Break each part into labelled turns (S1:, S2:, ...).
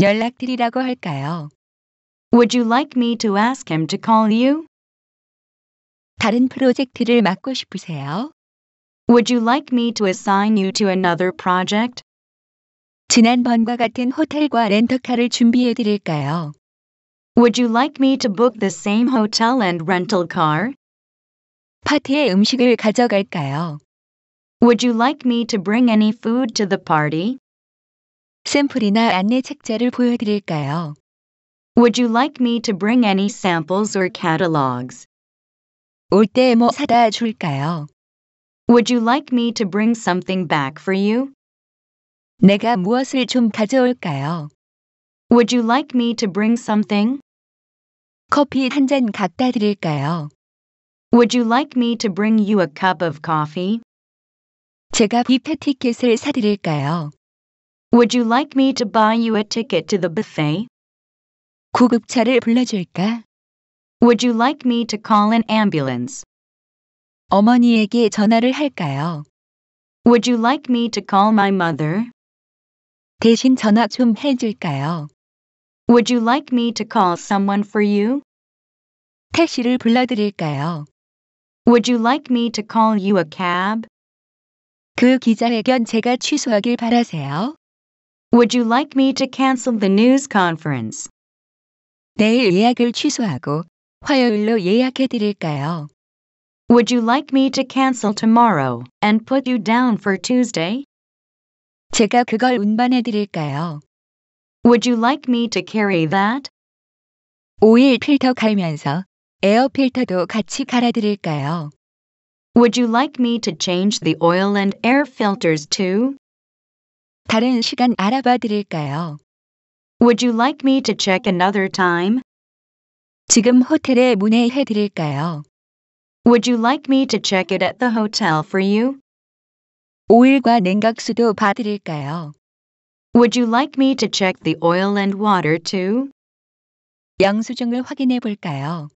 S1: 연락드리라고 할까요? Would you like me to ask him to call you? 다른 프로젝트를 맡고 싶으세요? Would you like me to assign you to another project? 지난번과 같은 호텔과 렌터카를 준비해 드릴까요? Would you like me to book the same hotel and rental car? 파티에 음식을 가져갈까요? Would you like me to bring any food to the party? 샘플이나 안내 책자를 보여드릴까요? Would you like me to bring any samples or catalogs? 올 때 뭐 사다 줄까요? Would you like me to bring something back for you? 내가 무엇을 좀 가져올까요? Would you like me to bring something? 커피 한 잔 갖다 드릴까요? Would you like me to bring you a cup of coffee? 제가 뷔페 티켓을 사드릴까요? Would you like me to buy you a ticket to the buffet? 구급차를 불러줄까? Would you like me to call an ambulance? 어머니에게 전화를 할까요? Would you like me to call my mother? 대신 전화 좀 해줄까요? Would you like me to call someone for you? 택시를 불러드릴까요? Would you like me to call you a cab? 그 기자회견 제가 취소하길 바라세요. Would you like me to cancel the news conference? 내일 예약을 취소하고 화요일로 예약해 드릴까요? Would you like me to cancel tomorrow and put you down for Tuesday? 제가 그걸 운반해 드릴까요? Would you like me to carry that? 오일 필터 갈면서 에어 필터도 같이 갈아 드릴까요? Would you like me to change the oil and air filters too? 다른 시간 알아봐 드릴까요? Would you like me to check another time? 지금 호텔에 문의해 드릴까요? Would you like me to check it at the hotel for you? 오일과 냉각수도 봐드릴까요? Would you like me to check the oil and water too? 영수증을 확인해 볼까요?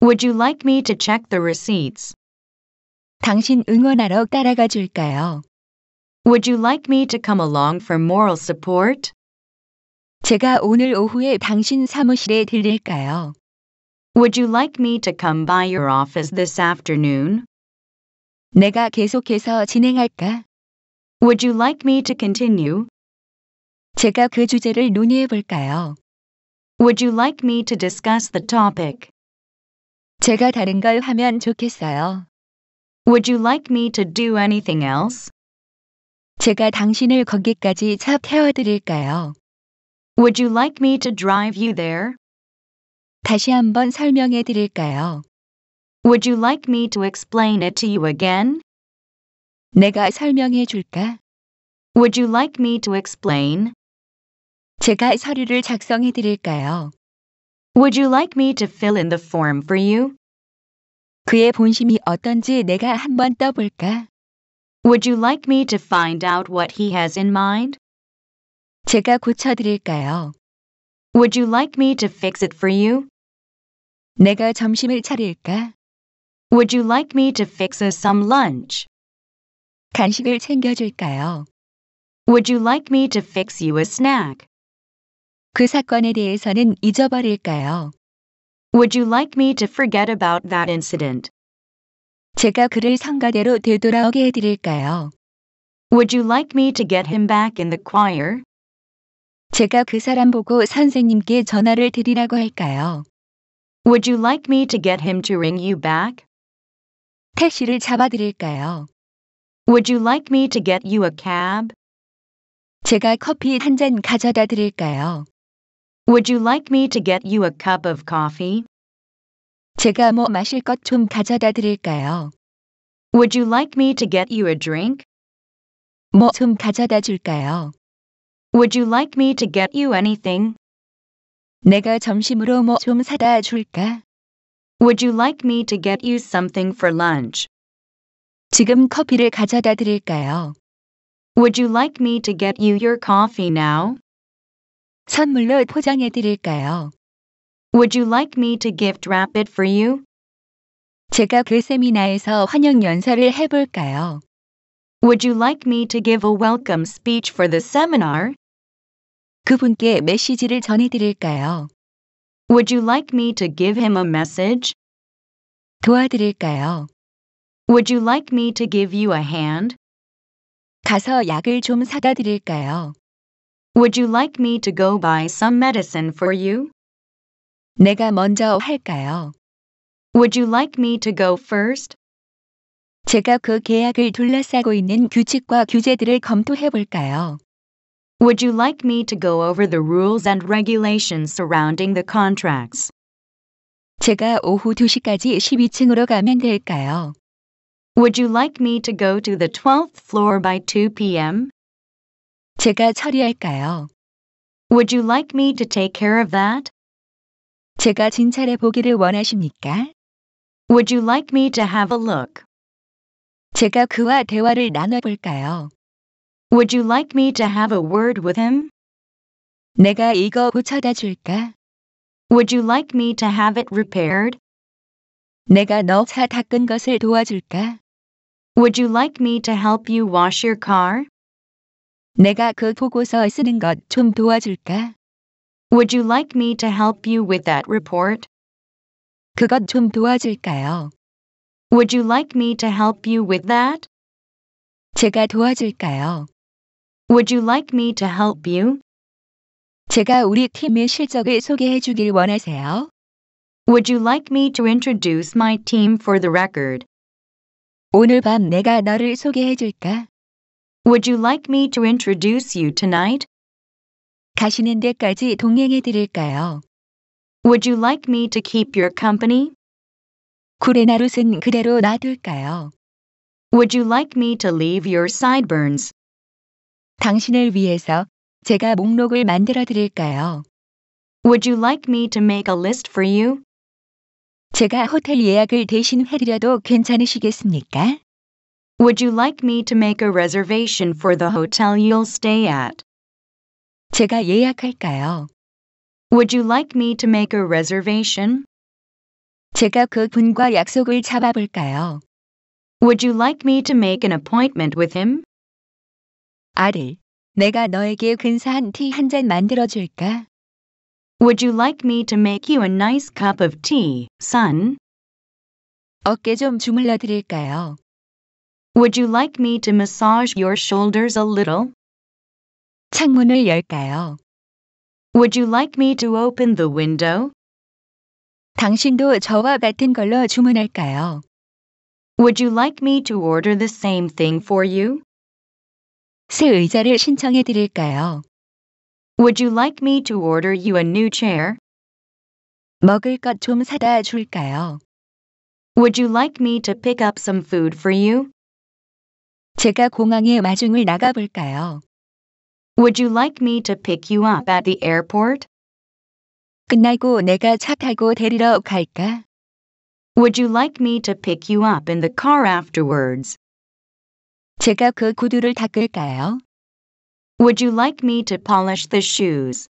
S1: Would you like me to check the receipts? 당신 응원하러 따라가 줄까요? Would you like me to come along for moral support? 제가 오늘 오후에 당신 사무실에 들릴까요? Would you like me to come by your office this afternoon? 내가 계속해서 진행할까? Would you like me to continue? 제가 그 주제를 논의해 볼까요? Would you like me to discuss the topic? 제가 다른 걸 하면 좋겠어요. Would you like me to do anything else? 제가 당신을 거기까지 차 태워드릴까요? Would you like me to drive you there? 다시 한번 설명해 드릴까요? Would you like me to explain it to you again? 내가 설명해 줄까? Would you like me to explain? 제가 서류를 작성해 드릴까요? Would you like me to fill in the form for you? 그의 본심이 어떤지 내가 한번 떠볼까? Would you like me to find out what he has in mind? 제가 고쳐드릴까요? Would you like me to fix it for you? 내가 점심을 차릴까? Would you like me to fix us some lunch? 간식을 챙겨줄까요? Would you like me to fix you a snack? 그 사건에 대해서는 잊어버릴까요? Would you like me to forget about that incident? 제가 그를 성가대로 되돌아오게 해드릴까요? Would you like me to get him back in the choir? 제가 그 사람 보고 선생님께 전화를 드리라고 할까요? Would you like me to get him to ring you back? 택시를 잡아드릴까요? Would you like me to get you a cab? 제가 커피 한 잔 가져다 드릴까요? Would you like me to get you a cup of coffee? 제가 뭐 마실 것 좀 가져다 드릴까요? Would you like me to get you a drink? 뭐 좀 가져다 줄까요? Would you like me to get you anything? 내가 점심으로 뭐 좀 사다 줄까? Would you like me to get you something for lunch? 지금 커피를 가져다 드릴까요? Would you like me to get you your coffee now? 선물로 포장해 드릴까요? Would you like me to gift wrap it for you? 제가 그 세미나에서 환영 연설을 해볼까요? Would you like me to give a welcome speech for the seminar? 그분께 메시지를 전해드릴까요? Would you like me to give him a message? 도와드릴까요? Would you like me to give you a hand? 가서 약을 좀 사다 드릴까요? Would you like me to go buy some medicine for you? 내가 먼저 할까요? Would you like me to go first? 제가 그 계약을 둘러싸고 있는 규칙과 규제들을 검토해 볼까요? Would you like me to go over the rules and regulations surrounding the contracts? 제가 오후 2시까지 12층으로 가면 될까요? Would you like me to go to the 12th floor by 2 p.m.? 제가 처리할까요? Would you like me to take care of that? 제가 진찰해 보기를 원하십니까? Would you like me to have a look? 제가 그와 대화를 나눠볼까요? Would you like me to have a word with him? 내가 이거 고쳐다 줄까? Would you like me to have it repaired? 내가 너 차 닦은 것을 도와줄까? Would you like me to help you wash your car? 내가 그 보고서 쓰는 것 좀 도와줄까? Would you like me to help you with that report? 그것 좀 도와줄까요? Would you like me to help you with that? 제가 도와줄까요? Would you like me to help you? 제가 우리 팀의 실적을 소개해 주길 원하세요? Would you like me to introduce my team for the record? 오늘 밤 내가 너를 소개해 줄까? Would you like me to introduce you tonight? 가시는 데까지 동행해 드릴까요? Would you like me to keep your company? 구레나룻은 그대로 놔둘까요? Would you like me to leave your sideburns? 당신을 위해서 제가 목록을 만들어 드릴까요? Would you like me to make a list for you? 제가 호텔 예약을 대신 해드려도 괜찮으시겠습니까? Would you like me to make a reservation for the hotel you'll stay at? 제가 예약할까요? Would you like me to make a reservation? 제가 그 분과 약속을 잡아볼까요? Would you like me to make an appointment with him? 아들, 내가 너에게 근사한 티 한 잔 만들어 줄까? Would you like me to make you a nice cup of tea, son? 어깨 좀 주물러 드릴까요? Would you like me to massage your shoulders a little? 창문을 열까요? Would you like me to open the window? 당신도 저와 같은 걸로 주문할까요? Would you like me to order the same thing for you? 새 의자를 신청해 드릴까요? Would you like me to order you a new chair? 먹을 것 좀 사다 줄까요? Would you like me to pick up some food for you? 제가 공항에 마중을 나가볼까요? Would you like me to pick you up at the airport? 끝나고 내가 차 타고 데리러 갈까? Would you like me to pick you up in the car afterwards? 제가 그 구두를 닦을까요? Would you like me to polish the shoes?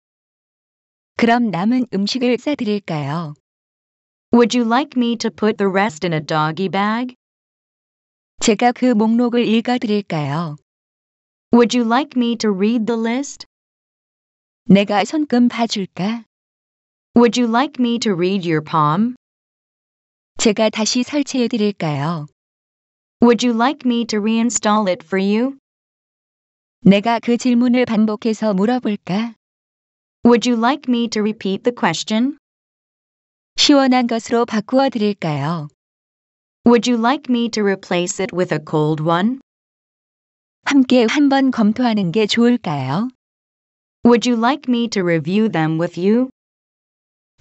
S1: 그럼 남은 음식을 싸드릴까요? Would you like me to put the rest in a doggy bag? 제가 그 목록을 읽어드릴까요? Would you like me to read the list? 내가 손금 봐줄까? Would you like me to read your palm? 제가 다시 설치해 드릴까요? Would you like me to reinstall it for you? 내가 그 질문을 반복해서 물어볼까? Would you like me to repeat the question? 시원한 것으로 바꾸어 드릴까요? Would you like me to replace it with a cold one? 함께 한번 검토하는 게 좋을까요? Would you like me to review them with you?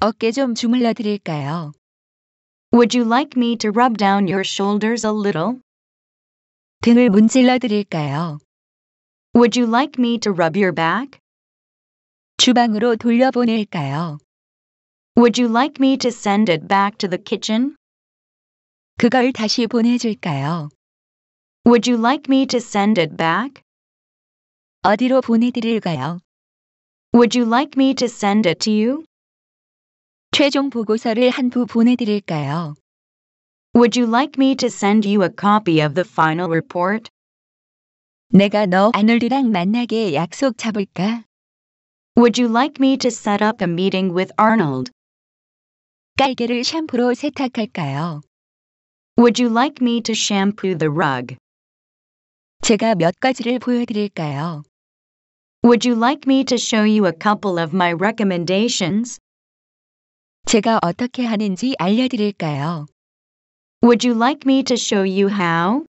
S1: 어깨 좀 주물러 드릴까요? Would you like me to rub down your shoulders a little? 등을 문질러 드릴까요? Would you like me to rub your back? 주방으로 돌려보낼까요? Would you like me to send it back to the kitchen? 그걸 다시 보내줄까요? Would you like me to send it back? 어디로 보내드릴까요? Would you like me to send it to you? 최종 보고서를 보내드릴까요? Would you like me to send you a copy of the final report? 내가 너 아놀드랑 만나게 약속 잡을까? Would you like me to set up a meeting with Arnold? 깔개를 샴푸로 세탁할까요? Would you like me to shampoo the rug? 제가 몇 가지를 보여드릴까요? Would you like me to show you a couple of my recommendations? 제가 어떻게 하는지 알려드릴까요? Would you like me to show you how?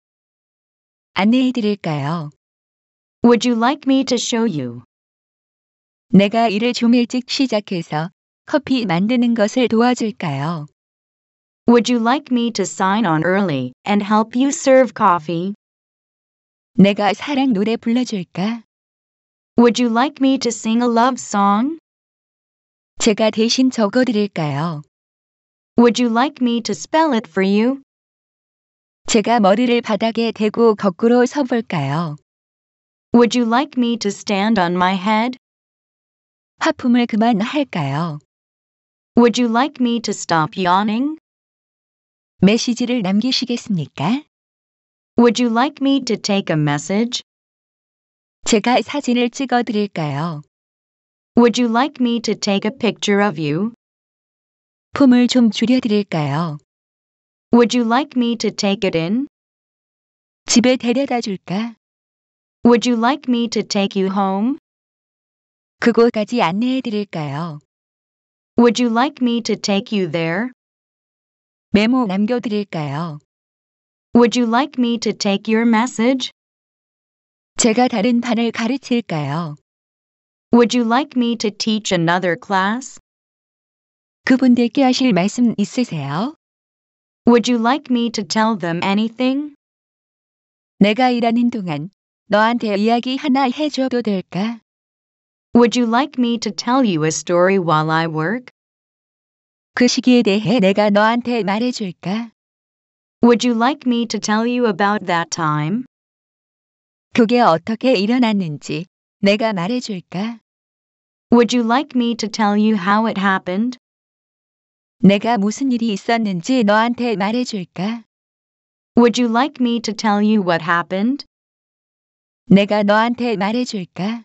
S1: 안내해드릴까요? Would you like me to show you? 내가 일을 좀 일찍 시작해서 커피 만드는 것을 도와줄까요? Would you like me to sign on early and help you serve coffee? 내가 사랑 노래 불러줄까? Would you like me to sing a love song? 제가 대신 적어드릴까요? Would you like me to spell it for you? 제가 머리를 바닥에 대고 거꾸로 서볼까요? Would you like me to stand on my head? 하품을 그만할까요? Would you like me to stop yawning? 메시지를 남기시겠습니까? Would you like me to take a message? 제가 사진을 찍어 드릴까요? Would you like me to take a picture of you? 품을 좀 줄여 드릴까요? Would you like me to take it in? 집에 데려다 줄까? Would you like me to take you home? 그곳까지 안내해 드릴까요? Would you like me to take you there? 메모 남겨 드릴까요? Would you like me to take your message? 제가 다른 반을 가르칠까요? Would you like me to teach another class? 그분들께 하실 말씀 있으세요? Would you like me to tell them anything? 내가 일하는 동안 너한테 이야기 하나 해줘도 될까? Would you like me to tell you a story while I work? 그 시기에 대해 내가 너한테 말해줄까? Would you like me to tell you about that time? 그게 어떻게 일어났는지 내가 말해줄까? Would you like me to tell you how it happened? 내가 무슨 일이 있었는지 너한테 말해줄까? Would you like me to tell you what happened? 내가 너한테 말해줄까?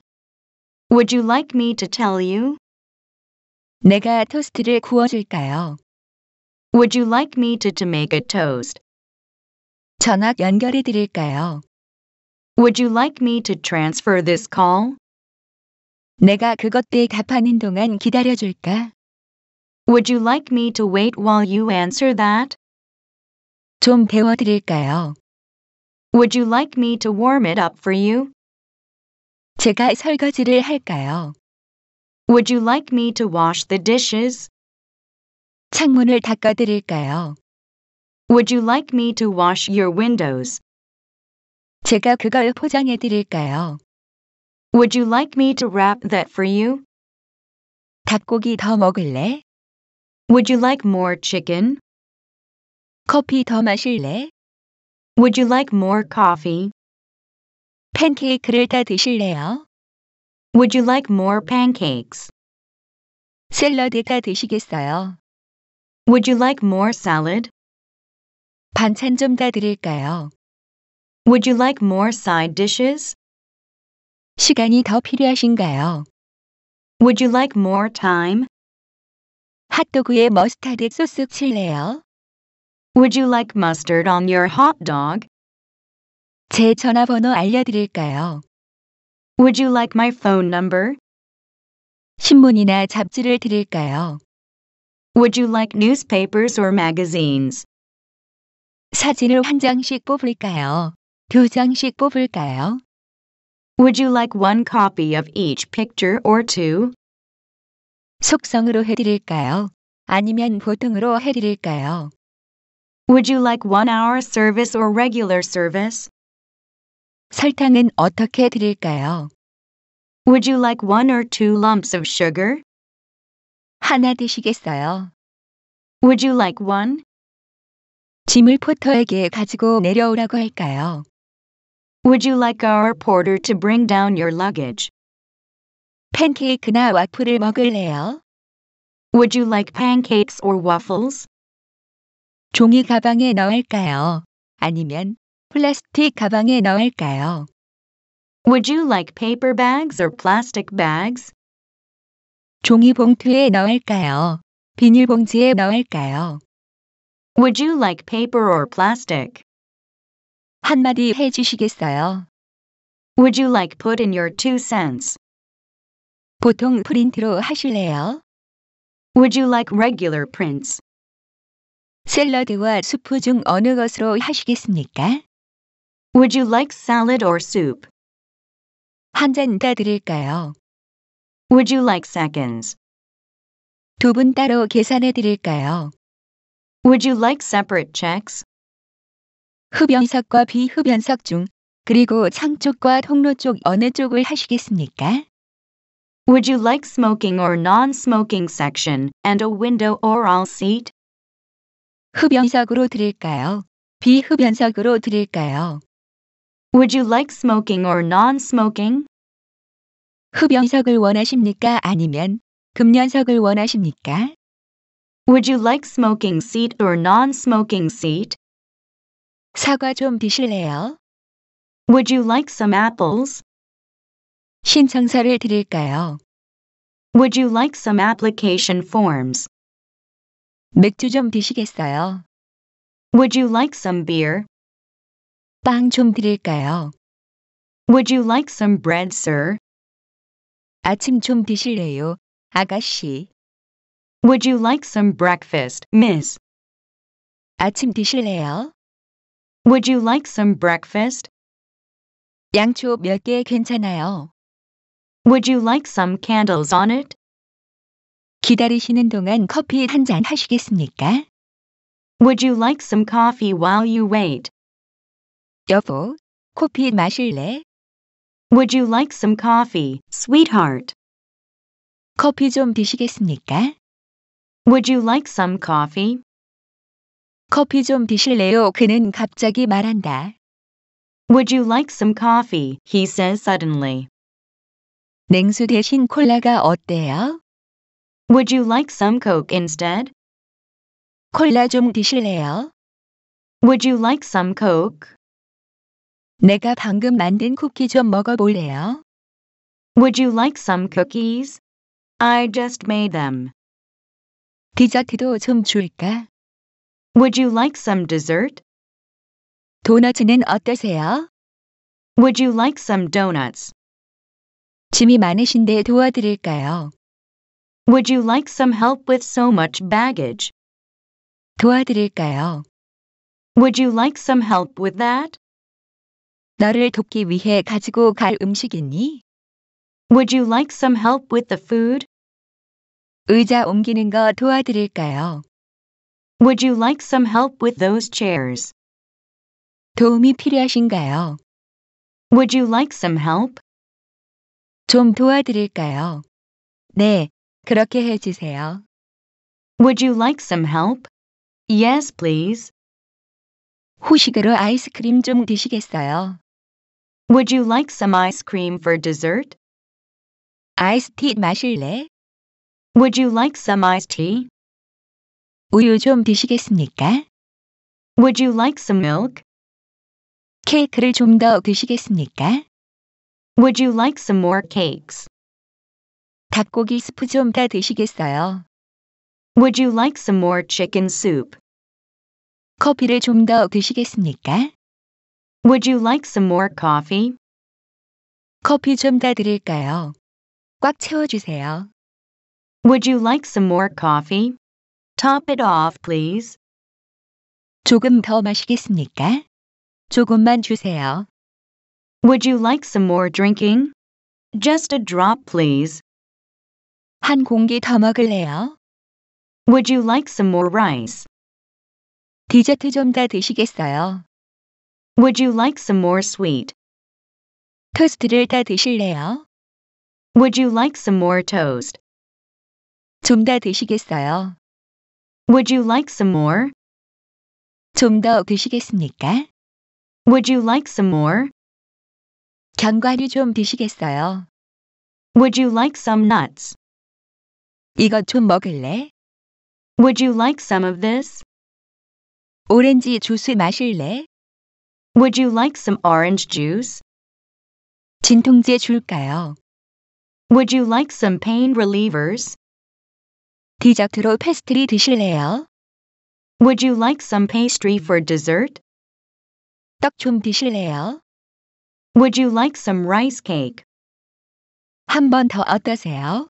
S1: Would you like me to tell you? 내가 토스트를 구워줄까요? Would you like me to, to make a toast? 전화 연결해 드릴까요? Would you like me to transfer this call? 내가 그것들 답하는 동안 기다려 줄까? Would you like me to wait while you answer that? 좀 데워 드릴까요? Would you like me to warm it up for you? 제가 설거지를 할까요? Would you like me to wash the dishes? 창문을 닦아 드릴까요? Would you like me to wash your windows? 제가 그걸 포장해 드릴까요? Would you like me to wrap that for you? 닭고기 더 먹을래? Would you like more chicken? 커피 더 마실래? Would you like more coffee? 팬케이크를 다 드실래요? Would you like more pancakes? 샐러드 다 드시겠어요? Would you like more salad? 반찬 좀 따드릴까요? Would you like more side dishes? 시간이 더 필요하신가요? Would you like more time? 핫도그에 머스타드 소스 칠래요? Would you like mustard on your hot dog? 제 전화번호 알려드릴까요? Would you like my phone number? 신문이나 잡지를 드릴까요? Would you like newspapers or magazines? 사진을 한 장씩 뽑을까요? 두 장씩 뽑을까요? Would you like one copy of each picture or two? 속성으로 해드릴까요? 아니면 보통으로 해드릴까요? Would you like one hour service or regular service? 설탕은 어떻게 드릴까요? Would you like one or two lumps of sugar? 하나 드시겠어요? Would you like one 짐을 포터에게 가지고 내려오라고 할까요? Would you like our porter to bring down your luggage? 팬케이크나 와플을 먹을래요? Would you like pancakes or waffles? 종이 가방에 넣을까요? 아니면 플라스틱 가방에 넣을까요? Would you like paper bags or plastic bags? 종이 봉투에 넣을까요? 비닐봉지에 넣을까요? Would you like paper or plastic? 한마디 해주시겠어요? Would you like put in your two cents? 보통 프린트로 하실래요? Would you like regular prints? 샐러드와 수프 중 어느 것으로 하시겠습니까? Would you like salad or soup? 한 잔 따드릴까요? Would you like seconds? 두 분 따로 계산해 드릴까요? Would you like separate checks? 흡연석과 비흡연석 중 그리고 창 쪽과 통로 쪽 어느 쪽을 하시겠습니까? Would you like smoking or non-smoking section and a window or all seat? 흡연석으로 드릴까요? 비흡연석으로 드릴까요? Would you like smoking or non-smoking? 흡연석을 원하십니까? 아니면 금연석을 원하십니까? Would you like smoking seat or non-smoking seat? 사과 좀 드실래요? Would you like some apples? 신청서를 드릴까요? Would you like some application forms? 맥주 좀 드시겠어요? Would you like some beer? 빵 좀 드릴까요? Would you like some bread, sir? 아침 좀 드실래요, 아가씨? Would you like some breakfast, miss? 아침 드실래요? Would you like some breakfast? 양초 몇 개 괜찮아요? Would you like some candles on it? 기다리시는 동안 커피 한 잔 하시겠습니까? Would you like some coffee while you wait? 여보, 커피 마실래? Would you like some coffee, sweetheart? 커피 좀 드시겠습니까? Would you like some coffee? 커피 좀 드실래요? 그는 갑자기 말한다. Would you like some coffee? He says suddenly. 냉수 대신 콜라가 어때요? Would you like some Coke instead? 콜라 좀 드실래요? Would you like some Coke? 내가 방금 만든 쿠키 좀 먹어볼래요? Would you like some cookies? I just made them. 디저트도 좀 줄까? Would you like some dessert? 도넛은 어떠세요? Would you like some donuts? 짐이 많으신데 도와드릴까요? Would you like some help with so much baggage? 도와드릴까요? Would you like some help with that? 너를 돕기 위해 가지고 갈 음식 있니? Would you like some help with the food? 의자 옮기는 거 도와드릴까요? Would you like some help with those chairs? 도움이 필요하신가요? Would you like some help? 좀 도와드릴까요? 네, 그렇게 해주세요. Would you like some help? Yes, please. 후식으로 아이스크림 좀 드시겠어요? Would you like some ice cream for dessert? 아이스티 마실래? Would you like some iced tea? 우유 좀 드시겠습니까? Would you like some milk? 케이크를 드시겠습니까? Would you like some more cakes? 닭고기 스프 드시겠어요? Would you like some more chicken soup? 커피를 좀 드시겠습니까? Would you like some more coffee? 커피 좀 드릴까요? 꽉 채워주세요. Would you like some more coffee? Top it off, please. 조금 더 마시겠습니까? 조금만 주세요. Would you like some more drinking? Just a drop, please. 한 공기 더 먹을래요? Would you like some more rice? 디저트 좀 더 드시겠어요? Would you like some more sweet? 토스트를 더 드실래요? Would you like some more toast? 좀더 드시겠어요? Would you like some more? 좀 더 드시겠습니까? Would you like some more? 견과류 좀 드시겠어요? Would you like some nuts? 이거 좀 먹을래? Would you like some of this? 오렌지 주스 마실래? Would you like some orange juice? 진통제 줄까요? Would you like some pain relievers? 디저트로 페스트리 드실래요? Would you like some pastry for dessert? 떡 드실래요? Would you like some rice cake? 한 번 더 어떠세요?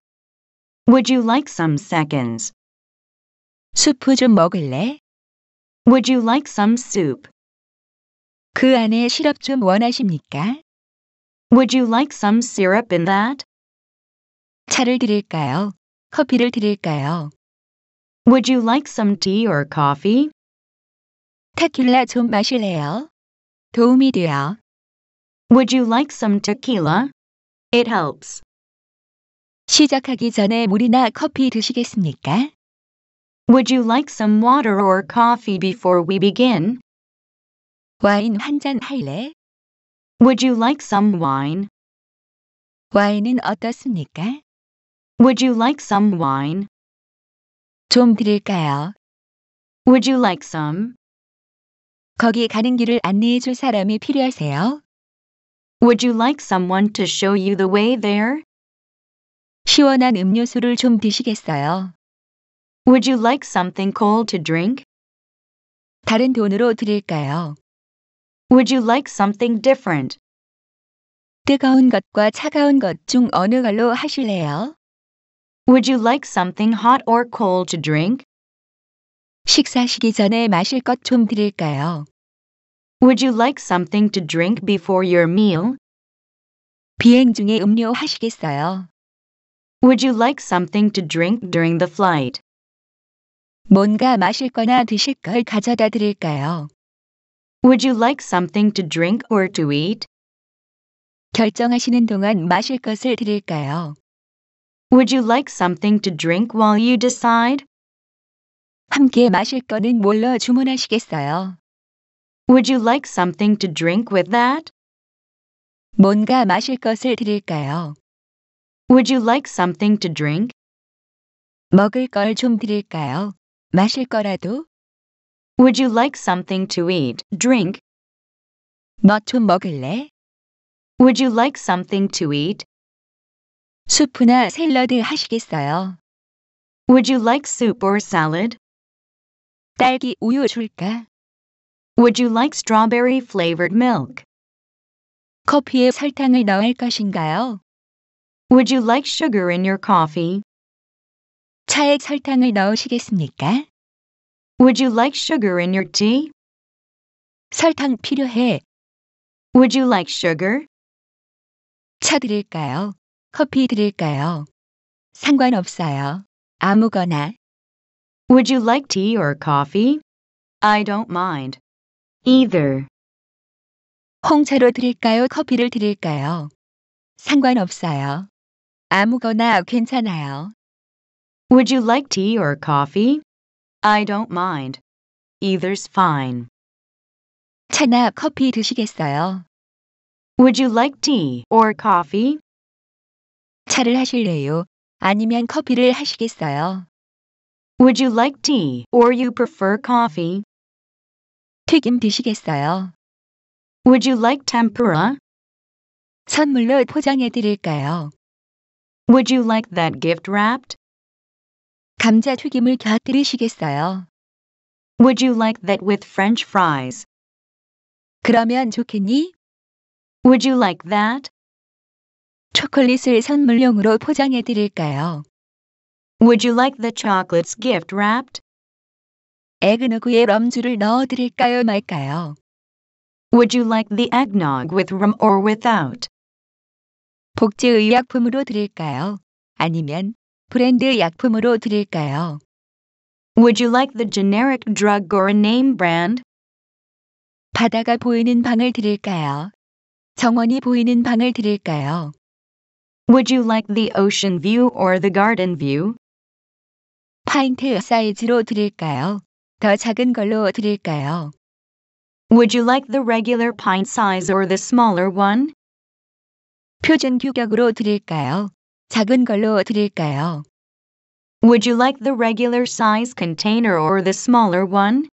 S1: Would you like some seconds? 수프 좀 먹을래? Would you like some soup? 그 안에 시럽 좀 원하십니까? Would you like some syrup in that? 차를 드릴까요? 커피를 드릴까요? Would you like some tea or coffee? 테킬라 좀 마실래요? 도움이 돼요. Would you like some tequila? It helps. 시작하기 전에 물이나 커피 드시겠습니까? Would you like some water or coffee before we begin? 와인 한 잔 할래? Would you like some wine? 와인은 어떻습니까? Would you like some wine? 좀 드릴까요? Would you like some? 거기 가는 길을 안내해 줄 사람이 필요하세요? Would you like someone to show you the way there? 시원한 음료수를 좀 드시겠어요? Would you like something cold to drink? 다른 돈으로 드릴까요? Would you like something different? 뜨거운 것과 차가운 것 중 어느 걸로 하실래요? Would you like something hot or cold to drink? 식사하시기 전에 마실 것 좀 드릴까요? Would you like something to drink before your meal? 비행 중에 음료 하시겠어요? Would you like something to drink during the flight? 뭔가 마실 거나 드실 걸 가져다 드릴까요? Would you like something to drink or to eat? 결정하시는 동안 마실 것을 드릴까요? Would you like something to drink while you decide? 함께 마실 거는 뭘로 주문하시겠어요? Would you like something to drink with that? 뭔가 마실 것을 드릴까요? Would you like something to drink? 먹을 걸 좀 드릴까요? 마실 거라도? Would you like something to eat, drink? 너좀 먹을래? Would you like something to eat, 수프나 샐러드 하시겠어요? Would you like soup or salad? 딸기 우유 줄까? Would you like strawberry flavored milk? 커피에 설탕을 넣을 것인가요? Would you like sugar in your coffee? 차에 설탕을 넣으시겠습니까? Would you like sugar in your tea? 설탕 필요해. Would you like sugar? 차 드릴까요? 커피 드릴까요? 상관없어요. 아무거나. Would you like tea or coffee? I don't mind. Either. 홍차로 드릴까요? 커피를 드릴까요? 상관없어요. 아무거나 괜찮아요. Would you like tea or coffee? I don't mind. Either's fine. 차나 커피 드시겠어요? Would you like tea or coffee? 차를 하실래요? 아니면 커피를 하시겠어요? Would you like tea or you prefer coffee? 튀김 드시겠어요? Would you like tempura? 선물로 포장해 드릴까요? Would you like that gift wrapped? 감자 튀김을 곁들이시겠어요? Would you like that with french fries? 그러면 좋겠니? Would you like that? 초콜릿을 선물용으로 포장해 드릴까요? Would you like the chocolates gift wrapped? 에그너그에 럼주를 넣어 드릴까요 말까요? Would you like the eggnog with rum or without? 복제 의약품으로 드릴까요? 아니면 브랜드 약품으로 드릴까요? Would you like the generic drug or a name brand? 바다가 보이는 방을 드릴까요? 정원이 보이는 방을 드릴까요? Would you like the ocean view or the garden view? 파인트 사이즈로 드릴까요? 더 작은 걸로 드릴까요? Would you like the regular pint size or the smaller one? 표준 규격으로 드릴까요? 작은 걸로 드릴까요? Would you like the regular size container or the smaller one?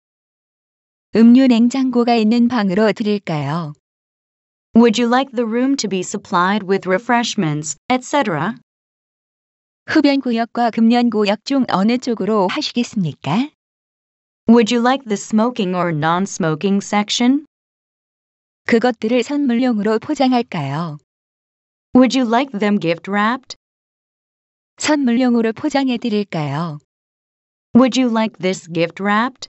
S1: 음료 냉장고가 있는 방으로 드릴까요? Would you like the room to be supplied with refreshments, etc.? 흡연 구역과 금연 구역 중 어느 쪽으로 하시겠습니까? Would you like the smoking or non-smoking section? 그것들을 선물용으로 포장할까요? Would you like them gift wrapped? 선물용으로 포장해 드릴까요? Would you like this gift wrapped?